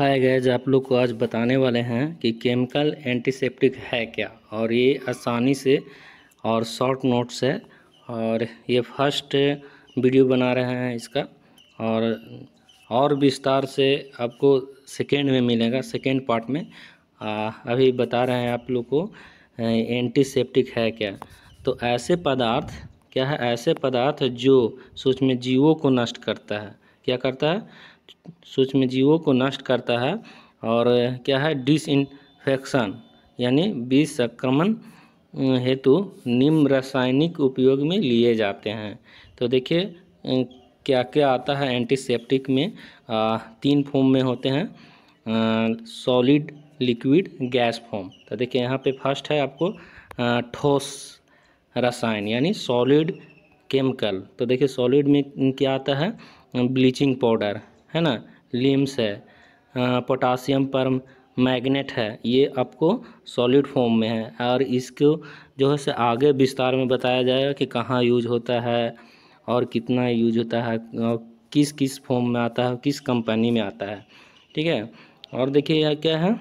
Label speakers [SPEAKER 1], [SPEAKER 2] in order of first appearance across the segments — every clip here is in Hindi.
[SPEAKER 1] हाय गैज आप लोग को आज बताने वाले हैं कि केमिकल एंटीसेप्टिक है क्या और ये आसानी से और शॉर्ट नोट्स है और ये फर्स्ट वीडियो बना रहे हैं इसका और और विस्तार से आपको सेकेंड में मिलेगा सेकेंड पार्ट में आ, अभी बता रहे हैं आप लोग को एंटीसेप्टिक है क्या तो ऐसे पदार्थ क्या है ऐसे पदार्थ जो सूक्ष्म जीवों को नष्ट करता है क्या करता है सूक्ष्म जीवों को नष्ट करता है और क्या है डिसइनफेक्शन यानी बीज संक्रमण अं, हेतु निम्न रासायनिक उपयोग में लिए जाते हैं तो देखिए अं, क्या क्या आता है एंटीसेप्टिक में आ, तीन फॉर्म में होते हैं अं, सॉलिड लिक्विड गैस फॉर्म तो देखिए यहाँ पे फर्स्ट है आपको ठोस रसायन यानी सॉलिड केमिकल तो देखिए सॉलिड में क्या आता है ब्लीचिंग पाउडर है ना लिम्स है पोटासियम पर मैग्नेट है ये आपको सॉलिड फॉर्म में है और इसको जो है से आगे विस्तार में बताया जाएगा कि कहाँ यूज होता है और कितना यूज होता है किस किस फॉर्म में आता है किस कंपनी में आता है ठीक है और देखिए यह क्या है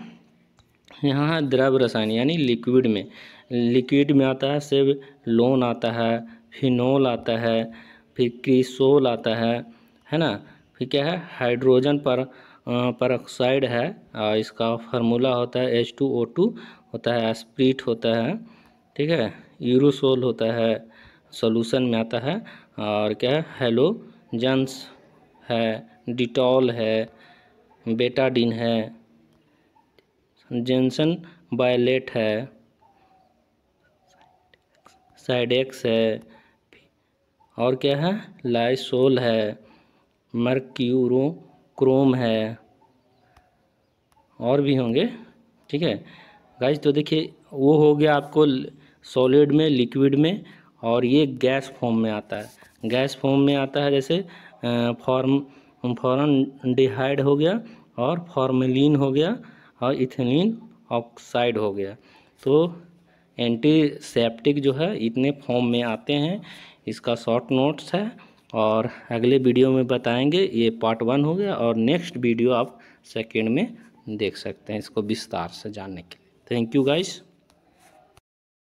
[SPEAKER 1] यहाँ है द्रव रसायन यानी लिक्विड में लिक्विड में आता है सिर्फ लोन आता है फिनोल आता है फिर क्रिसोल आता है है ना फिर क्या है हाइड्रोजन पर परऑक्साइड है इसका फार्मूला होता है एच टू ओ टू होता है स्प्रिट होता है ठीक है यूरोसोल होता है सोलूसन में आता है और क्या है हेलोजेंस है डिटॉल है बेटाडिन है जेंसन बायलेट है साइडेक्स है और क्या है लाइसोल है मर्क्यूरो क्रोम है और भी होंगे ठीक है गाइज तो देखिए वो हो गया आपको सॉलिड में लिक्विड में और ये गैस फॉर्म में आता है गैस फॉर्म में आता है जैसे फॉर्म फॉरन डिहाइड हो गया और फॉर्मेलिन हो गया और इथिलीन ऑक्साइड हो गया तो एंटीसेप्टिक जो है इतने फॉर्म में आते हैं इसका शॉर्ट नोट्स है और अगले वीडियो में बताएंगे ये पार्ट वन हो गया और नेक्स्ट वीडियो आप सेकेंड में देख सकते हैं इसको विस्तार से जानने के लिए थैंक यू गाइज़